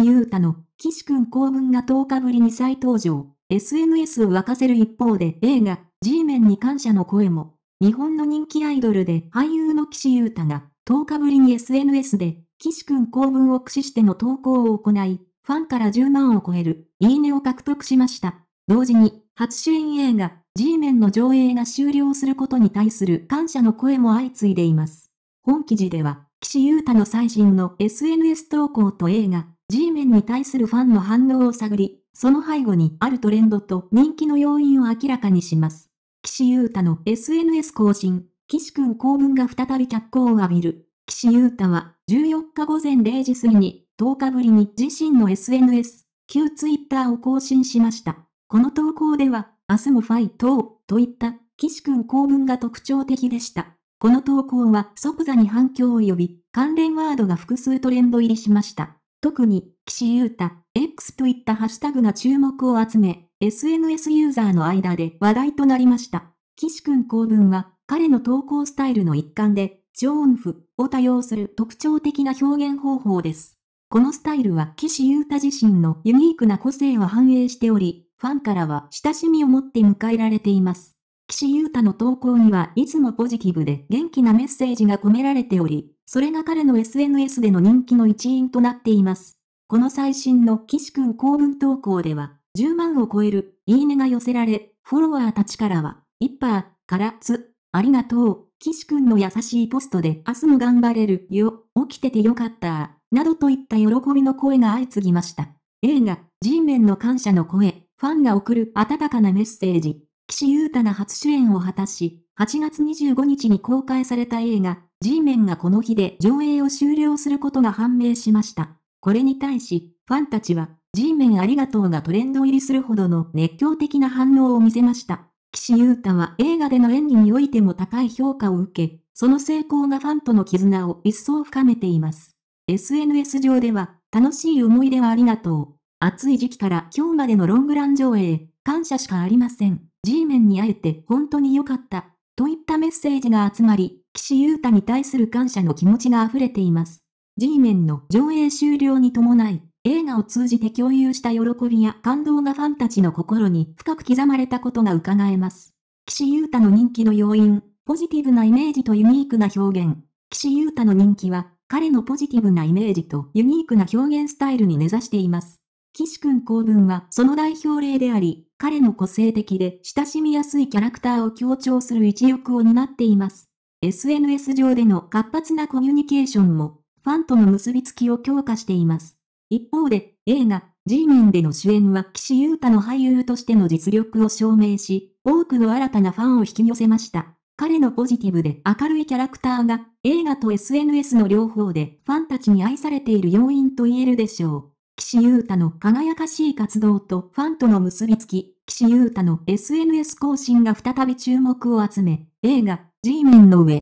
岸優太の岸君公文が10日ぶりに再登場、SNS を沸かせる一方で映画、G メンに感謝の声も、日本の人気アイドルで俳優の岸優太が10日ぶりに SNS で岸君公文を駆使しての投稿を行い、ファンから10万を超える、いいねを獲得しました。同時に、初主演映画、G メンの上映が終了することに対する感謝の声も相次いでいます。本記事では、岸優太の最新の SNS 投稿と映画、G メンに対するファンの反応を探り、その背後にあるトレンドと人気の要因を明らかにします。岸優太の SNS 更新、岸くん公文が再び脚光を浴びる。岸優太は14日午前0時過ぎに10日ぶりに自身の SNS、旧 Twitter を更新しました。この投稿では、明日もファイトといった岸くん公文が特徴的でした。この投稿は即座に反響を呼び、関連ワードが複数トレンド入りしました。特に、岸優太、X といったハッシュタグが注目を集め、SNS ユーザーの間で話題となりました。岸くん公文は、彼の投稿スタイルの一環で、超音符を多用する特徴的な表現方法です。このスタイルは岸優太自身のユニークな個性を反映しており、ファンからは親しみを持って迎えられています。岸優太の投稿にはいつもポジティブで元気なメッセージが込められており、それが彼の SNS での人気の一因となっています。この最新の岸くん公文投稿では、10万を超えるいいねが寄せられ、フォロワーたちからは、一ー、からつ、ありがとう、岸くんの優しいポストで明日も頑張れるよ、起きててよかった、などといった喜びの声が相次ぎました。映画、G メンの感謝の声、ファンが送る温かなメッセージ、岸優太が初主演を果たし、8月25日に公開された映画、G メンがこの日で上映を終了することが判明しました。これに対し、ファンたちは、G メンありがとうがトレンド入りするほどの熱狂的な反応を見せました。岸優太は映画での演技においても高い評価を受け、その成功がファンとの絆を一層深めています。SNS 上では、楽しい思い出はありがとう。暑い時期から今日までのロングラン上映、感謝しかありません。G メンに会えて本当に良かった、といったメッセージが集まり、岸優太に対する感謝の気持ちが溢れています。G メンの上映終了に伴い、映画を通じて共有した喜びや感動がファンたちの心に深く刻まれたことが伺えます。岸優太の人気の要因、ポジティブなイメージとユニークな表現。岸優太の人気は、彼のポジティブなイメージとユニークな表現スタイルに根ざしています。岸君公文はその代表例であり、彼の個性的で親しみやすいキャラクターを強調する一翼を担っています。SNS 上での活発なコミュニケーションも、ファンとの結びつきを強化しています。一方で、映画、G メンでの主演は岸優太の俳優としての実力を証明し、多くの新たなファンを引き寄せました。彼のポジティブで明るいキャラクターが映画と SNS の両方でファンたちに愛されている要因と言えるでしょう。岸優太の輝かしい活動とファンとの結びつき、岸優太の SNS 更新が再び注目を集め、映画、G メンの上、